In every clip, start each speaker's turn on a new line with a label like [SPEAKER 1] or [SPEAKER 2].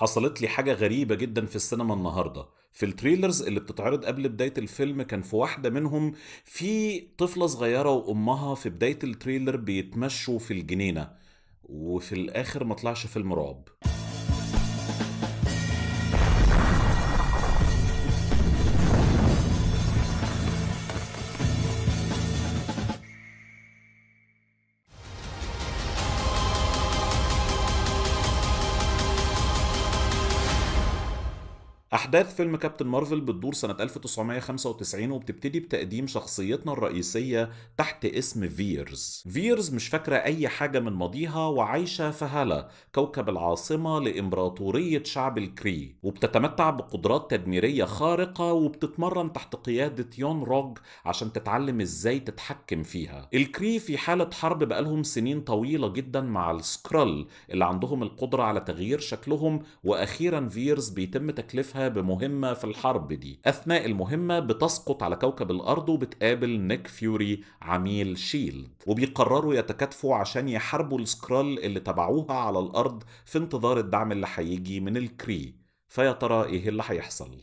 [SPEAKER 1] حصلت لي حاجة غريبة جدا في السينما النهاردة في التريلرز اللي بتتعرض قبل بداية الفيلم كان في واحدة منهم في طفلة صغيرة وأمها في بداية التريلر بيتمشوا في الجنينة وفي الآخر ما طلعش فيلم رعب أحداث فيلم كابتن مارفل بتدور سنة 1995 وبتبتدي بتقديم شخصيتنا الرئيسية تحت اسم فيرز فيرز مش فاكرة أي حاجة من ماضيها وعايشة في هالا كوكب العاصمة لإمبراطورية شعب الكري وبتتمتع بقدرات تدميرية خارقة وبتتمرن تحت قيادة يون روج عشان تتعلم إزاي تتحكم فيها الكري في حالة حرب بقالهم سنين طويلة جدا مع السكرل اللي عندهم القدرة على تغيير شكلهم وأخيرا فيرز بيتم تكلفها بمهمة في الحرب دي أثناء المهمة بتسقط على كوكب الأرض وبتقابل نيك فيوري عميل شيلد وبيقرروا يتكاتفوا عشان يحاربوا السكرال اللي تبعوها على الأرض في انتظار الدعم اللي هيجي من الكري فيا ترى إيه اللي هيحصل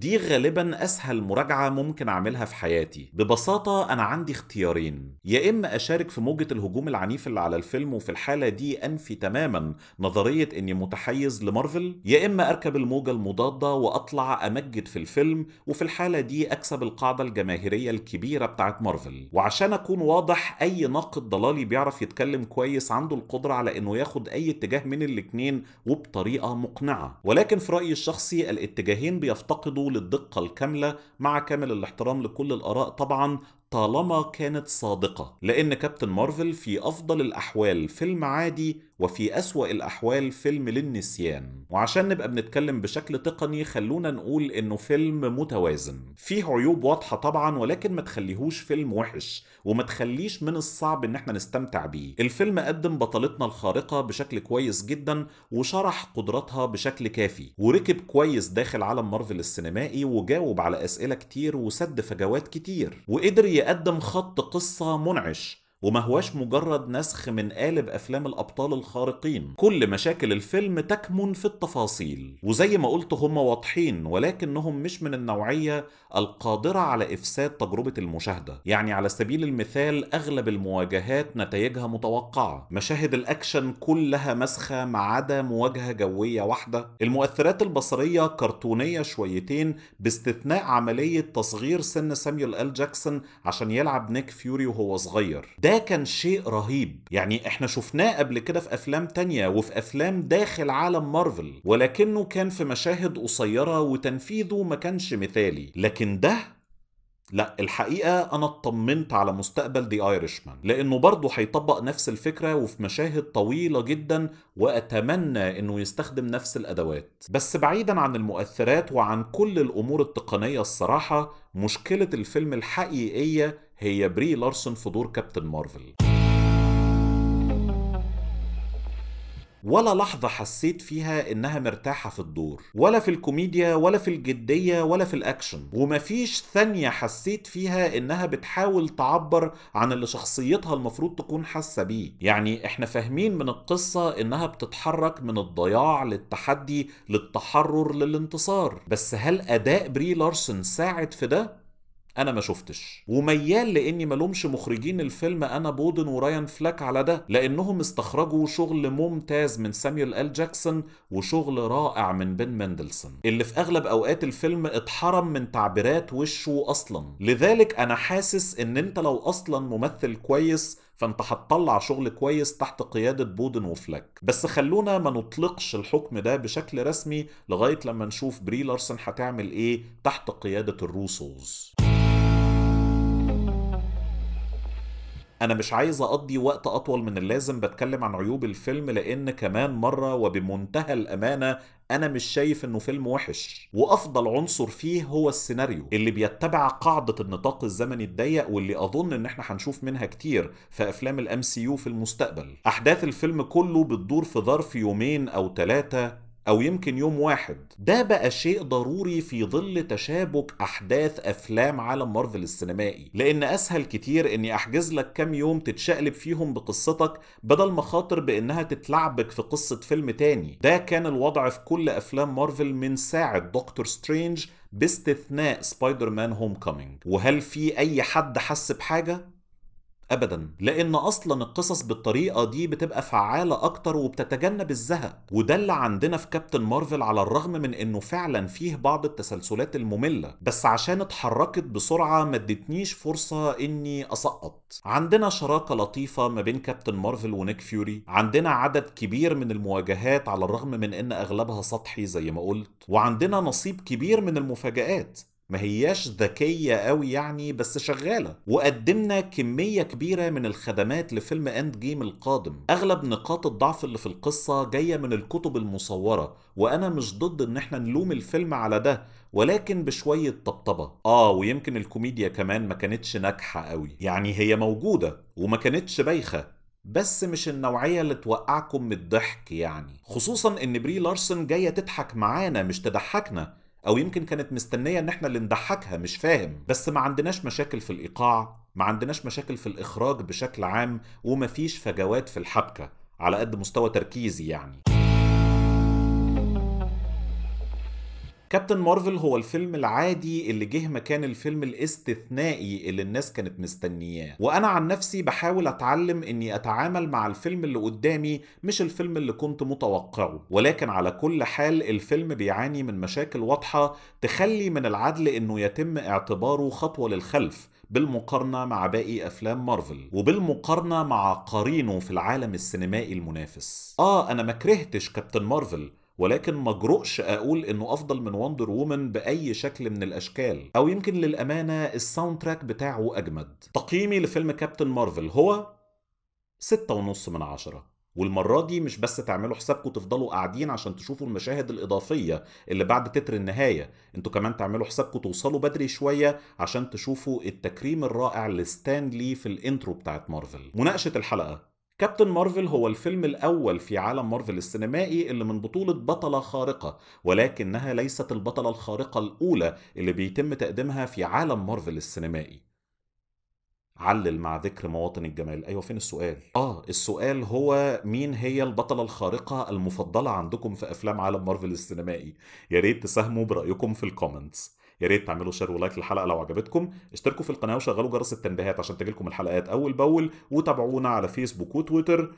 [SPEAKER 1] دي غالبا أسهل مراجعة ممكن أعملها في حياتي ببساطة أنا عندي اختيارين يا إما أشارك في موجة الهجوم العنيف اللي على الفيلم وفي الحالة دي أنفي تماما نظرية إني متحيز لمارفل يا إما أركب الموجة المضادة وأطلع أمجد في الفيلم وفي الحالة دي أكسب القاعدة الجماهيرية الكبيرة بتاعت مارفل وعشان أكون واضح أي ناقد ضلالي بيعرف يتكلم كويس عنده القدرة على إنه ياخد أي اتجاه من الاتنين وبطريقة مقنعة ولكن في رأيي الشخصي الاتجاهين بيفتقدوا بحول الدقة الكاملة مع كامل الاحترام لكل الآراء طبعا طالما كانت صادقة لأن كابتن مارفل في أفضل الأحوال فيلم عادي وفي أسوأ الأحوال فيلم للنسيان وعشان نبقى بنتكلم بشكل تقني خلونا نقول إنه فيلم متوازن فيه عيوب واضحة طبعا ولكن ما تخليهوش فيلم وحش وما تخليش من الصعب إن احنا نستمتع بيه الفيلم قدم بطلتنا الخارقة بشكل كويس جدا وشرح قدراتها بشكل كافي وركب كويس داخل عالم مارفل السينمائي وجاوب على أسئلة كتير وسد فجوات كتير وقدر يقدم خط قصة منعش وما هواش مجرد نسخ من قالب أفلام الأبطال الخارقين كل مشاكل الفيلم تكمن في التفاصيل وزي ما قلت هم واضحين ولكنهم مش من النوعية القادرة على إفساد تجربة المشاهدة يعني على سبيل المثال أغلب المواجهات نتائجها متوقعة مشاهد الأكشن كلها مسخة ما عدا مواجهة جوية واحدة المؤثرات البصرية كرتونية شويتين باستثناء عملية تصغير سن سامويل ال جاكسون عشان يلعب نيك فيوري وهو صغير ده كان شيء رهيب يعني احنا شفناه قبل كده في افلام تانية وفي افلام داخل عالم مارفل ولكنه كان في مشاهد قصيرة وتنفيذه ما كانش مثالي لكن ده لا الحقيقة أنا اطمنت على مستقبل دي ايرشمان لأنه برضه هيطبق نفس الفكرة وفي مشاهد طويلة جدا وأتمنى أنه يستخدم نفس الأدوات بس بعيدا عن المؤثرات وعن كل الأمور التقنية الصراحة مشكلة الفيلم الحقيقية هي بري لارسون في دور كابتن مارفل ولا لحظة حسيت فيها إنها مرتاحة في الدور ولا في الكوميديا ولا في الجدية ولا في الأكشن ومفيش ثانية حسيت فيها إنها بتحاول تعبر عن اللي شخصيتها المفروض تكون حاسة بيه يعني إحنا فاهمين من القصة إنها بتتحرك من الضياع للتحدي للتحرر للانتصار بس هل أداء بري لارسون ساعد في ده؟ انا ما شفتش وميال لاني ما لومش مخرجين الفيلم انا بودن ورايان فلاك على ده لانهم استخرجوا شغل ممتاز من سامويل ال جاكسون وشغل رائع من بن مندلسون اللي في اغلب اوقات الفيلم اتحرم من تعبيرات وشه اصلا لذلك انا حاسس ان انت لو اصلا ممثل كويس فانت هتطلع شغل كويس تحت قيادة بودن وفلاك بس خلونا ما نطلقش الحكم ده بشكل رسمي لغاية لما نشوف بري لارسن هتعمل ايه تحت قيادة الروسوز انا مش عايز اقضي وقت اطول من اللازم بتكلم عن عيوب الفيلم لان كمان مره وبمنتهى الامانه انا مش شايف انه فيلم وحش وافضل عنصر فيه هو السيناريو اللي بيتبع قاعده النطاق الزمني الضيق واللي اظن ان احنا هنشوف منها كتير في افلام الام سي يو في المستقبل احداث الفيلم كله بتدور في ظرف يومين او ثلاثه أو يمكن يوم واحد ده بقى شيء ضروري في ظل تشابك أحداث أفلام عالم مارفل السينمائي لأن أسهل كتير إني أحجز لك كام يوم تتشقلب فيهم بقصتك بدل ما خاطر بإنها تتلعبك في قصة فيلم تاني ده كان الوضع في كل أفلام مارفل من ساعة دكتور سترينج باستثناء سبايدر مان هوم كومينج وهل في أي حد حس بحاجة؟ ابدا لان اصلا القصص بالطريقه دي بتبقى فعاله اكتر وبتتجنب الزهق وده اللي عندنا في كابتن مارفل على الرغم من انه فعلا فيه بعض التسلسلات الممله بس عشان اتحركت بسرعه ما ادتنيش فرصه اني اسقط عندنا شراكه لطيفه ما بين كابتن مارفل ونيك فيوري عندنا عدد كبير من المواجهات على الرغم من ان اغلبها سطحي زي ما قلت وعندنا نصيب كبير من المفاجات ما هياش ذكية قوي يعني بس شغالة وقدمنا كمية كبيرة من الخدمات لفيلم اند جيم القادم اغلب نقاط الضعف اللي في القصة جاية من الكتب المصورة وانا مش ضد ان احنا نلوم الفيلم على ده ولكن بشوية طبطبة اه ويمكن الكوميديا كمان ما كانتش ناجحة قوي يعني هي موجودة وما كانتش بايخة بس مش النوعية اللي توقعكم من الضحك يعني خصوصا ان بري لارسن جاية تضحك معانا مش تضحكنا او يمكن كانت مستنيه ان احنا اللي نضحكها مش فاهم بس ما عندناش مشاكل في الايقاع ما عندناش مشاكل في الاخراج بشكل عام ومفيش فجوات في الحبكه على قد مستوى تركيزي يعني كابتن مارفل هو الفيلم العادي اللي جه مكان الفيلم الاستثنائي اللي الناس كانت مستنياه وانا عن نفسي بحاول اتعلم اني اتعامل مع الفيلم اللي قدامي مش الفيلم اللي كنت متوقعه ولكن على كل حال الفيلم بيعاني من مشاكل واضحه تخلي من العدل انه يتم اعتباره خطوه للخلف بالمقارنة مع باقي أفلام مارفل وبالمقارنة مع قرينه في العالم السينمائي المنافس آه أنا ما كرهتش كابتن مارفل ولكن ما اقول انه افضل من وندر وومن باي شكل من الاشكال او يمكن للامانه الساوند تراك بتاعه اجمد تقييمي لفيلم كابتن مارفل هو ستة ونص من عشرة والمرة دي مش بس تعملوا حسابكم تفضلوا قاعدين عشان تشوفوا المشاهد الإضافية اللي بعد تتر النهاية انتوا كمان تعملوا حسابكم توصلوا بدري شوية عشان تشوفوا التكريم الرائع لستان لي في الانترو بتاعت مارفل مناقشة الحلقة كابتن مارفل هو الفيلم الأول في عالم مارفل السينمائي اللي من بطولة بطلة خارقة ولكنها ليست البطلة الخارقة الأولى اللي بيتم تقديمها في عالم مارفل السينمائي علل مع ذكر مواطن الجمال ايوه فين السؤال اه السؤال هو مين هي البطله الخارقه المفضله عندكم في افلام عالم مارفل السينمائي يا ريت تساهموا برايكم في الكومنتس يا ريت تعملوا شير ولايك للحلقه لو عجبتكم اشتركوا في القناه وشغلوا جرس التنبيهات عشان تجيلكم الحلقات اول باول وتابعونا على فيسبوك وتويتر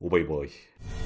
[SPEAKER 1] وباي باي